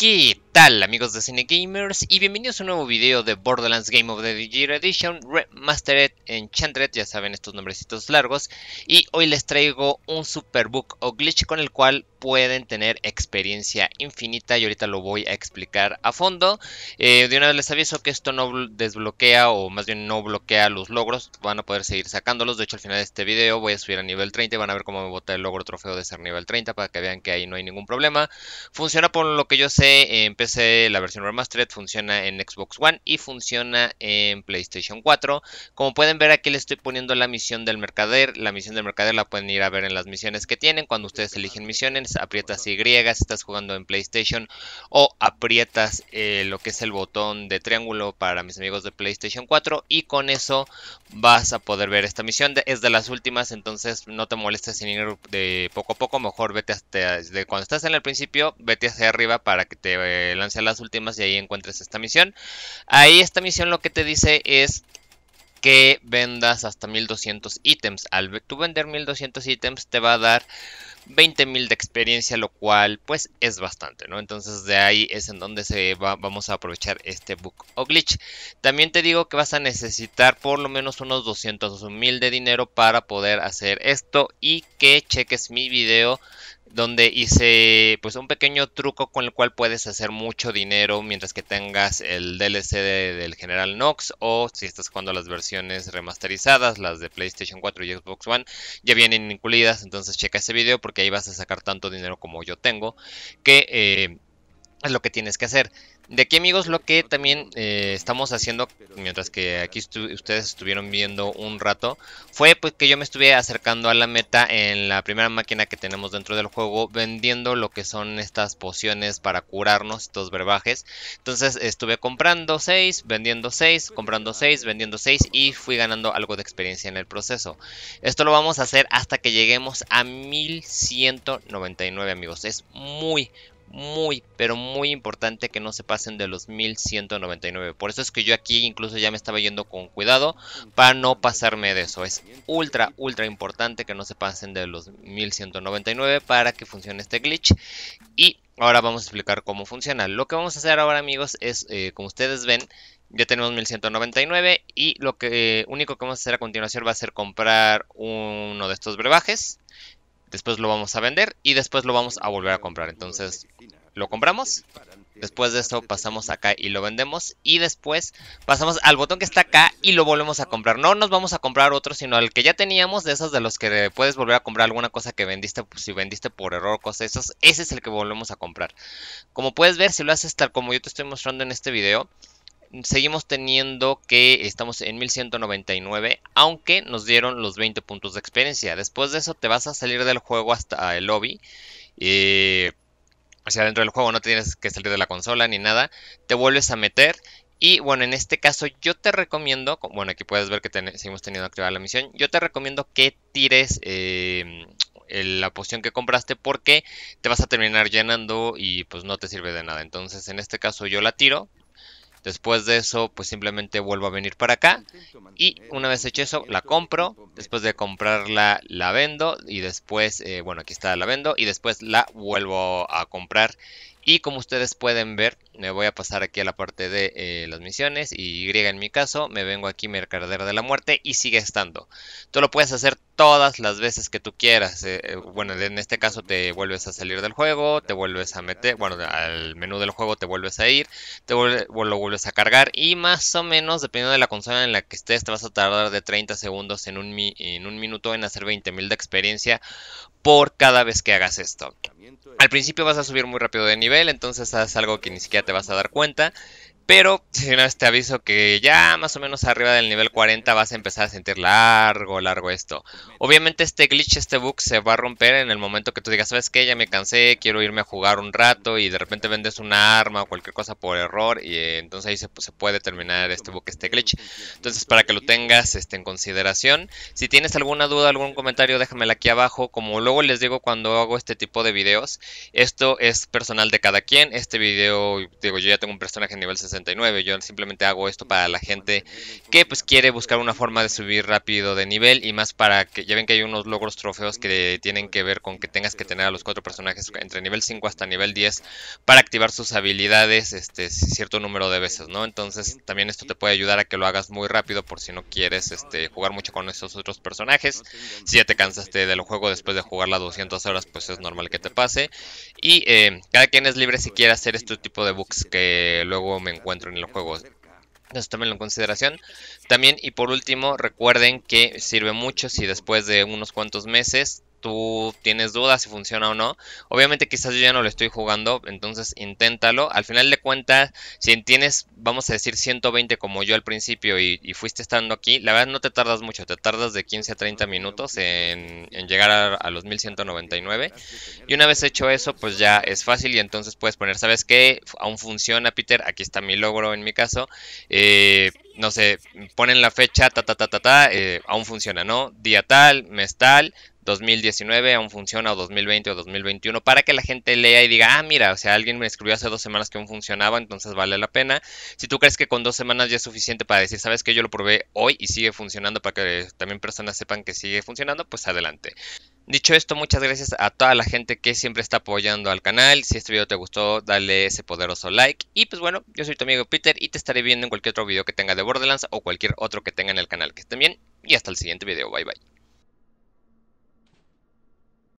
Geet. tal amigos de Cine Gamers y bienvenidos a un nuevo video de Borderlands Game of the Year Edition Remastered Enchanted, ya saben estos nombrecitos largos y hoy les traigo un superbook o glitch con el cual pueden tener experiencia infinita y ahorita lo voy a explicar a fondo eh, de una vez les aviso que esto no desbloquea o más bien no bloquea los logros, van a poder seguir sacándolos de hecho al final de este video voy a subir a nivel 30 y van a ver cómo me bota el logro trofeo de ser nivel 30 para que vean que ahí no hay ningún problema funciona por lo que yo sé en la versión remastered funciona en Xbox One y funciona en PlayStation 4. Como pueden ver aquí le estoy poniendo la misión del mercader. La misión del mercader la pueden ir a ver en las misiones que tienen. Cuando ustedes eligen misiones, aprietas Y si estás jugando en PlayStation o aprietas eh, lo que es el botón de triángulo para mis amigos de PlayStation 4 y con eso vas a poder ver esta misión. es de las últimas, entonces no te molestes en ir de poco a poco. Mejor vete hasta cuando estás en el principio, vete hacia arriba para que te... Eh, lance las últimas y ahí encuentres esta misión. Ahí esta misión lo que te dice es que vendas hasta 1200 ítems. Al tú vender 1200 ítems te va a dar 20.000 de experiencia, lo cual pues es bastante, ¿no? Entonces de ahí es en donde se va, vamos a aprovechar este book o glitch. También te digo que vas a necesitar por lo menos unos 200 o 1000 de dinero para poder hacer esto y que cheques mi video donde hice pues un pequeño truco con el cual puedes hacer mucho dinero mientras que tengas el DLC del General Knox o si estás jugando las versiones remasterizadas, las de PlayStation 4 y Xbox One, ya vienen incluidas, entonces checa ese video porque ahí vas a sacar tanto dinero como yo tengo, que eh, es lo que tienes que hacer. De aquí amigos lo que también eh, estamos haciendo mientras que aquí ustedes estuvieron viendo un rato fue pues que yo me estuve acercando a la meta en la primera máquina que tenemos dentro del juego vendiendo lo que son estas pociones para curarnos, estos verbajes. Entonces estuve comprando 6, vendiendo 6, comprando 6, vendiendo 6 y fui ganando algo de experiencia en el proceso. Esto lo vamos a hacer hasta que lleguemos a 1199 amigos. Es muy muy, pero muy importante que no se pasen de los 1199. Por eso es que yo aquí incluso ya me estaba yendo con cuidado para no pasarme de eso. Es ultra, ultra importante que no se pasen de los 1199 para que funcione este glitch. Y ahora vamos a explicar cómo funciona. Lo que vamos a hacer ahora amigos es, eh, como ustedes ven, ya tenemos 1199 y lo que eh, único que vamos a hacer a continuación va a ser comprar uno de estos brebajes después lo vamos a vender y después lo vamos a volver a comprar. Entonces lo compramos, después de esto pasamos acá y lo vendemos y después pasamos al botón que está acá y lo volvemos a comprar. No nos vamos a comprar otro, sino al que ya teníamos, de esos de los que puedes volver a comprar alguna cosa que vendiste, pues, si vendiste por error, cosas esos ese es el que volvemos a comprar. Como puedes ver, si lo haces tal como yo te estoy mostrando en este video, seguimos teniendo que estamos en 1199, aunque nos dieron los 20 puntos de experiencia. Después de eso te vas a salir del juego hasta el lobby. o eh, sea, dentro del juego no tienes que salir de la consola ni nada. Te vuelves a meter. Y bueno, en este caso yo te recomiendo, bueno, aquí puedes ver que seguimos teniendo activada la misión, yo te recomiendo que tires eh, la poción que compraste porque te vas a terminar llenando y pues no te sirve de nada. Entonces en este caso yo la tiro, Después de eso, pues simplemente vuelvo a venir para acá. Y una vez hecho eso, la compro. Después de comprarla, la vendo. Y después, eh, bueno, aquí está, la vendo. Y después la vuelvo a comprar. Y como ustedes pueden ver, me voy a pasar aquí a la parte de eh, las misiones y Y en mi caso, me vengo aquí Mercader de la Muerte y sigue estando. Tú lo puedes hacer todas las veces que tú quieras. Eh, eh, bueno, en este caso te vuelves a salir del juego, te vuelves a meter, bueno, al menú del juego te vuelves a ir, te lo vuelves a cargar y más o menos, dependiendo de la consola en la que estés, te vas a tardar de 30 segundos en un, en un minuto en hacer 20.000 de experiencia por cada vez que hagas esto. Al principio vas a subir muy rápido de nivel, entonces es algo que ni siquiera te te vas a dar cuenta pero si no, te aviso que ya más o menos arriba del nivel 40 vas a empezar a sentir largo, largo esto. Obviamente este glitch, este bug se va a romper en el momento que tú digas, ¿sabes qué? Ya me cansé, quiero irme a jugar un rato y de repente vendes una arma o cualquier cosa por error y eh, entonces ahí pues, se, puede terminar este bug, este glitch. Entonces para que lo tengas este, en consideración. Si tienes alguna duda, algún comentario, déjamela aquí abajo. Como luego les digo cuando hago este tipo de videos, esto es personal de cada quien. Este video, digo, yo ya tengo un personaje nivel 60 yo simplemente hago esto para la gente que pues quiere buscar una forma de subir rápido de nivel y más para que ya ven que hay unos logros trofeos que tienen que ver con que tengas que tener a los cuatro personajes entre nivel 5 hasta nivel 10 para activar sus habilidades este cierto número de veces, ¿no? Entonces, también esto te puede ayudar a que lo hagas muy rápido por si no quieres este jugar mucho con esos otros personajes. Si ya te cansaste del juego después de jugar las 200 horas, pues es normal que te pase y eh, cada quien es libre si quiere hacer este tipo de bugs que luego me encuentro en los juegos. Entonces también... en consideración. También y por último recuerden que sirve mucho si después de unos cuantos meses tú tienes dudas si funciona o no. Obviamente quizás yo ya no lo estoy jugando, entonces inténtalo. Al final de cuentas, si tienes, vamos a decir, 120 como yo al principio y, fuiste estando aquí, la verdad no te tardas mucho, te tardas de 15 a 30 minutos en, llegar a, los 1199. Y una vez hecho eso, pues ya es fácil y entonces puedes poner, ¿sabes qué? Aún funciona, Peter, aquí está mi logro en mi caso. Eh, no sé, ponen la fecha, ta, ta, ta, ta, ta, eh, aún funciona, ¿no? Día tal, mes tal, 2019 aún funciona, o 2020 o 2021, para que la gente lea y diga, ah, mira, o sea, alguien me escribió hace dos semanas que aún funcionaba, entonces vale la pena. Si tú crees que con dos semanas ya es suficiente para decir, sabes que yo lo probé hoy y sigue funcionando, para que también personas sepan que sigue funcionando, pues adelante. Dicho esto, muchas gracias a toda la gente que siempre está apoyando al canal. Si este video te gustó, dale ese poderoso like. Y pues bueno, yo soy tu amigo Peter y te estaré viendo en cualquier otro video que tenga de Borderlands o cualquier otro que tenga en el canal. Que estén bien y hasta el siguiente video. Bye bye.